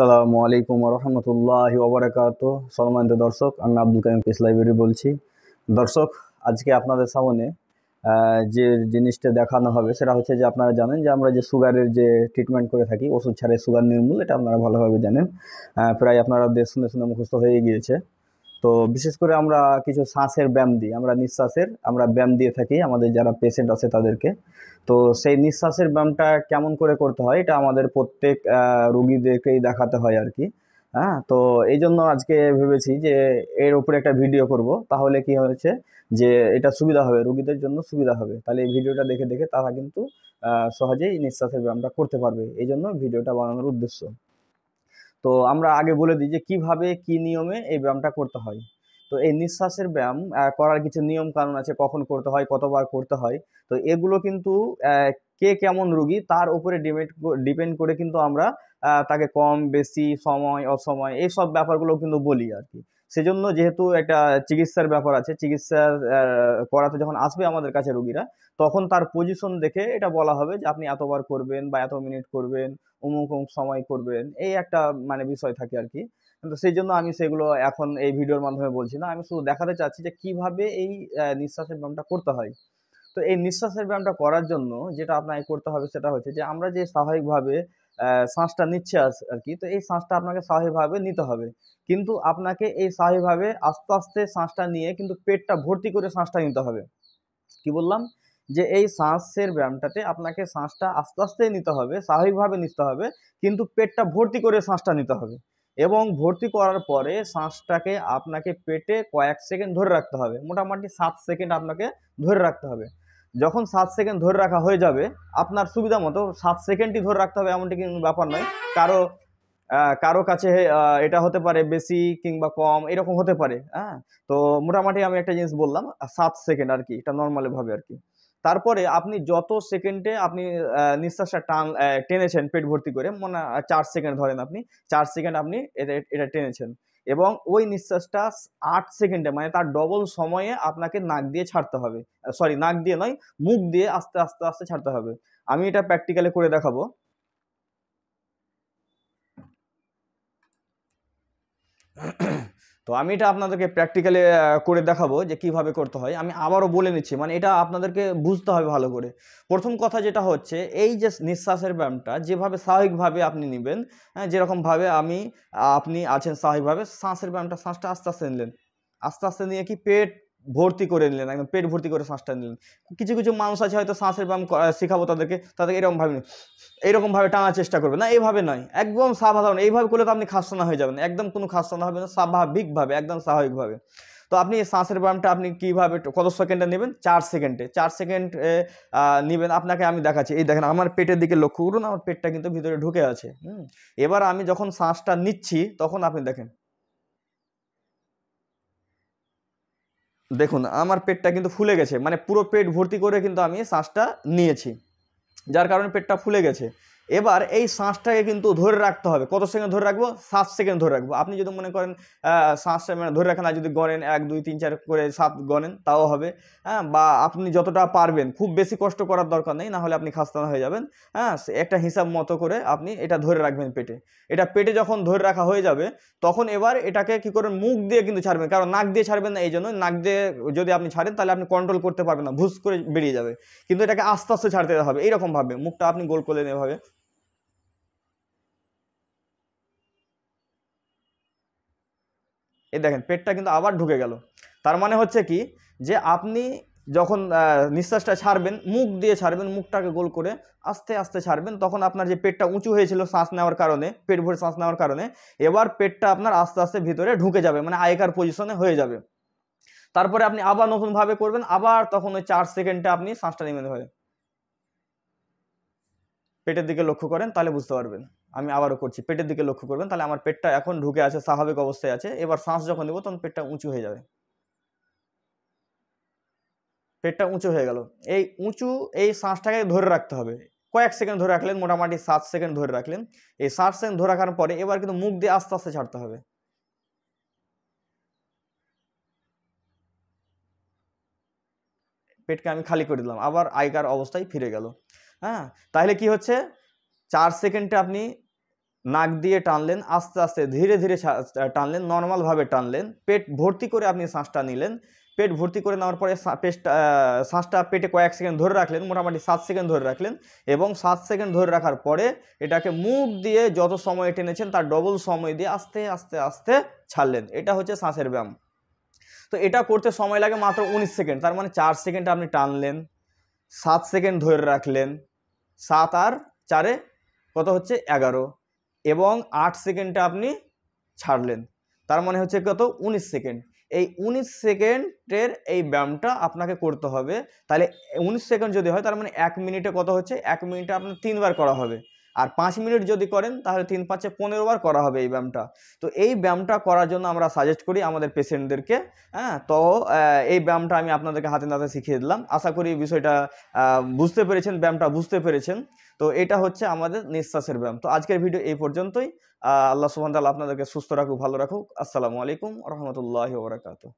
সালামু আলাইকুম রহমতুল্লাহ ওবরাকাত সম্মানিত দর্শক আমি আব্দুল কাইম লাইব্রেরি বলছি দর্শক আজকে আপনাদের সামনে যে জিনিসটা দেখানো হবে সেটা হচ্ছে যে আপনারা জানেন যে আমরা যে সুগারের যে ট্রিটমেন্ট করে থাকি ওষুধ ছাড়ে সুগার নির্মূল এটা আপনারা ভালোভাবে জানেন প্রায় আপনারা শুনে শুনে মুখস্থ হয়ে গিয়েছে তো বিশেষ করে আমরা কিছু শ্বাসের ব্যায়াম দিই আমরা নিঃশ্বাসের আমরা ব্যায়াম দিয়ে থাকি আমাদের যারা পেশেন্ট আছে তাদেরকে তো সেই নিঃশ্বাসের ব্যায়ামটা কেমন করে করতে হয় এটা আমাদের প্রত্যেক রুগীদেরকেই দেখাতে হয় আর কি হ্যাঁ তো এই জন্য আজকে ভেবেছি যে এর উপরে একটা ভিডিও করব তাহলে কি হয়েছে যে এটা সুবিধা হবে রুগীদের জন্য সুবিধা হবে তাহলে এই ভিডিওটা দেখে দেখে তারা কিন্তু সহজেই নিঃশ্বাসের ব্যায়ামটা করতে পারবে এই জন্য ভিডিওটা বানানোর উদ্দেশ্য তো আমরা আগে বলে দিই যে কিভাবে কি নিয়মে এই ব্যায়ামটা করতে হয় তো এই নিঃশ্বাসের ব্যায়াম করার কিছু নিয়ম কানুন আছে কখন করতে হয় কতবার করতে হয় তো এগুলো কিন্তু কে কেমন রুগী তার উপরে ডিপেন্ড ডিপেন্ড করে কিন্তু আমরা তাকে কম বেশি সময় অসময় এই সব ব্যাপারগুলো কিন্তু বলি আর কি সেজন্য যেহেতু একটা চিকিৎসার ব্যাপার আছে চিকিৎসা করাতে যখন আসবে আমাদের কাছে রুগীরা তখন তার পজিশন দেখে এটা বলা হবে যে আপনি এতবার করবেন বা এত মিনিট করবেন অমুক অমুক সময় করবেন এই একটা মানে বিষয় থাকে আর কি কিন্তু সেই জন্য আমি সেগুলো এখন এই ভিডিওর মাধ্যমে বলছি না আমি শুধু দেখাতে চাচ্ছি যে কিভাবে এই নিঃশ্বাসের ব্যায়ামটা করতে হয় তো এই নিঃশ্বাসের ব্যায়ামটা করার জন্য যেটা আপনাকে করতে হবে সেটা হচ্ছে যে আমরা যে স্বাভাবিকভাবে শ্বাসটা নিচ্ছে আর কি তো এই শ্বাসটা আপনাকে স্বাভাবিকভাবে নিতে হবে কিন্তু আপনাকে এই স্বাভাবিকভাবে আস্তে আস্তে শ্বাসটা নিয়ে কিন্তু পেটটা ভর্তি করে শ্বাসটা নিতে হবে কি বললাম যে এই শ্বাসের ব্যায়ামটাতে আপনাকে শ্বাসটা আস্তে আস্তে নিতে হবে স্বাভাবিকভাবে নিতে হবে কিন্তু পেটটা ভর্তি করে শ্বাসটা নিতে হবে এবং ভর্তি করার পরে শ্বাসটাকে আপনাকে পেটে কয়েক সেকেন্ড ধরে রাখতে হবে মোটামুটি সাত সেকেন্ড আপনাকে ধরে রাখতে হবে যখন সাত সেকেন্ড ধরে রাখা হয়ে যাবে আপনার সুবিধা মতো সাত সেকেন্ডই ধরে রাখতে হবে এমনটি কিন্তু ব্যাপার নয় কারো কারো কাছে এটা হতে পারে বেশি কিংবা কম এরকম হতে পারে হ্যাঁ তো মোটামুটি আমি একটা জিনিস বললাম সাত সেকেন্ড আর কি এটা নর্মালিভাবে আর কি তারপরে আপনি যত সেকেন্ডে আপনি নিঃশ্বাসটা টান টেনেছেন পেট ভর্তি করে মনে চার সেকেন্ড ধরেন আপনি চার সেকেন্ড আপনি এটা এটা টেনেছেন এবং ওই নিঃশ্বাসটা আট সেকেন্ডে মানে তার ডবল সময়ে আপনাকে নাক দিয়ে ছাড়তে হবে সরি নাক দিয়ে নয় মুখ দিয়ে আস্তে আস্তে আস্তে ছাড়তে হবে আমি এটা প্র্যাকটিক্যালে করে দেখাবো তো আমি এটা আপনাদেরকে প্র্যাকটিক্যালি করে দেখাবো যে কিভাবে করতে হয় আমি আবারও বলে নিচ্ছি মানে এটা আপনাদেরকে বুঝতে হবে ভালো করে প্রথম কথা যেটা হচ্ছে এই যে নিঃশ্বাসের ব্যায়ামটা যেভাবে স্বাভাবিকভাবে আপনি নেবেন হ্যাঁ যেরকমভাবে আমি আপনি আছেন স্বাভাবিকভাবে শ্বাসের ব্যায়ামটা শ্বাসটা আস্তে আস্তে নিলেন আস্তে আস্তে নিয়ে কি পেট ভর্তি করে নিলেন একদম পেট ভর্তি করে শ্বাসটা নিলেন কিছু কিছু মানুষ আছে হয়তো শ্বাসের ব্যায়াম শেখাবো তাদেরকে তাদেরকে এরকমভাবে এরকমভাবে টানার চেষ্টা করবে না এইভাবে নয় একদম সাধারণ এইভাবে করলে তো আপনি খাসানা হয়ে যাবেন একদম কোনো খাসানা হবে না স্বাভাবিকভাবে একদম স্বাভাবিকভাবে তো আপনি শ্বাসের ব্যায়ামটা আপনি কীভাবে কত সেকেন্ডে নেবেন চার সেকেন্ডে চার সেকেন্ড নেবেন আপনাকে আমি দেখাচ্ছি এই দেখেন আমার পেটের দিকে লক্ষ্য করুন আমার পেটটা কিন্তু ভিতরে ঢুকে আছে হুম এবার আমি যখন শ্বাসটা নিচ্ছি তখন আপনি দেখেন দেখুন আমার পেটটা কিন্তু ফুলে গেছে মানে পুরো পেট ভর্তি করে কিন্তু আমি শ্বাসটা নিয়েছি যার কারণে পেটটা ফুলে গেছে এবার এই শ্বাসটাকে কিন্তু ধরে রাখতে হবে কত সেকেন্ড ধরে রাখবো সাত সেকেন্ড ধরে রাখবো আপনি যদি মনে করেন শ্বাসটা মানে ধরে রাখেন আর যদি গণেন এক দুই তিন চার করে সাত গণেন তাও হবে হ্যাঁ বা আপনি যতটা পারবেন খুব বেশি কষ্ট করার দরকার নেই নাহলে আপনি খাস্তানা হয়ে যাবেন হ্যাঁ একটা হিসাব মতো করে আপনি এটা ধরে রাখবেন পেটে এটা পেটে যখন ধরে রাখা হয়ে যাবে তখন এবার এটাকে কি করেন মুখ দিয়ে কিন্তু ছাড়বেন কারণ নাক দিয়ে ছাড়বেন না এই জন্য নাক দিয়ে যদি আপনি ছাড়েন তাহলে আপনি কন্ট্রোল করতে পারবেন না ভুস করে বেরিয়ে যাবে কিন্তু এটাকে আস্তে আস্তে ছাড়তে হবে এইরকমভাবে মুখটা আপনি গোল করলেন এভাবে এই দেখেন পেটটা কিন্তু আবার ঢুকে গেল তার মানে হচ্ছে কি যে আপনি যখন নিঃশ্বাসটা ছাড়বেন মুখ দিয়ে ছাড়বেন মুখটাকে গোল করে আস্তে আস্তে ছাড়বেন তখন আপনার যে পেটটা উঁচু হয়েছিল শ্বাস নেওয়ার কারণে পেট ভরে শ্বাস নেওয়ার কারণে এবার পেটটা আপনার আস্তে আস্তে ভিতরে ঢুকে যাবে মানে আয়কার পজিশনে হয়ে যাবে তারপরে আপনি আবার নতুনভাবে করবেন আবার তখন ওই চার সেকেন্ডে আপনি শ্বাসটা নেমে হয় পেটের দিকে লক্ষ্য করেন তাহলে বুঝতে পারবেন আমি আবারও করছি পেটের দিকে লক্ষ্য করবেন তাহলে আমার পেটটা এখন ঢুকে আছে স্বাভাবিক অবস্থায় আছে এবার শ্বাস যখন দেবো তখন পেটটা উঁচু হয়ে যাবে পেটটা উঁচু হয়ে গেল এই উঁচু এই শ্বাসটাকে ধরে রাখতে হবে কয়েক সেকেন্ড ধরে রাখলেন মোটামুটি সাত সেকেন্ড ধরে রাখলেন এই সাত সেকেন্ড ধরে রাখার পরে এবার কিন্তু মুখ দিয়ে আস্তে আস্তে ছাড়তে হবে পেটকে আমি খালি করে দিলাম আবার আগেকার অবস্থায় ফিরে গেল হ্যাঁ তাহলে কি হচ্ছে চার সেকেন্ডে আপনি নাক দিয়ে টানলেন আস্তে আস্তে ধীরে ধীরে টানলেন নর্মালভাবে টানলেন পেট ভর্তি করে আপনি শ্বাসটা নিলেন পেট ভর্তি করে নেওয়ার পরে পেটটা শ্বাসটা পেটে কয়েক সেকেন্ড ধরে রাখলেন মোটামুটি সাত সেকেন্ড ধরে রাখলেন এবং সাত সেকেন্ড ধরে রাখার পরে এটাকে মুখ দিয়ে যত সময় টেনেছেন তার ডবল সময় দিয়ে আস্তে আস্তে আস্তে ছাড়লেন এটা হচ্ছে শ্বাসের ব্যায়াম তো এটা করতে সময় লাগে মাত্র উনিশ সেকেন্ড তার মানে চার সেকেন্ড আপনি টানলেন সাত সেকেন্ড ধরে রাখলেন সাত আর চারে কত হচ্ছে এগারো এবং আট সেকেন্ডটা আপনি ছাড়লেন তার মানে হচ্ছে কত উনিশ সেকেন্ড এই উনিশ সেকেন্ডের এই ব্যায়ামটা আপনাকে করতে হবে তাহলে উনিশ সেকেন্ড যদি হয় তার মানে এক মিনিটে কত হচ্ছে এক মিনিটে আপনার তিনবার করা হবে আর পাঁচ মিনিট যদি করেন তাহলে তিন পাঁচে পনেরো বার করা হবে এই ব্যায়ামটা তো এই ব্যায়ামটা করার জন্য আমরা সাজেস্ট করি আমাদের পেশেন্টদেরকে হ্যাঁ তো এই ব্যায়ামটা আমি আপনাদেরকে হাতে নাতে শিখিয়ে দিলাম আশা করি বিষয়টা বুঝতে পেরেছেন ব্যায়ামটা বুঝতে পেরেছেন তো এটা হচ্ছে আমাদের নিঃশ্বাসের ব্যায়াম তো আজকের ভিডিও এই পর্যন্তই আল্লাহ সুহান আপনাদেরকে সুস্থ রাখুক ভালো রাখুক আসসালামু আলাইকুম রহমতুল্লাহ বরাকাতু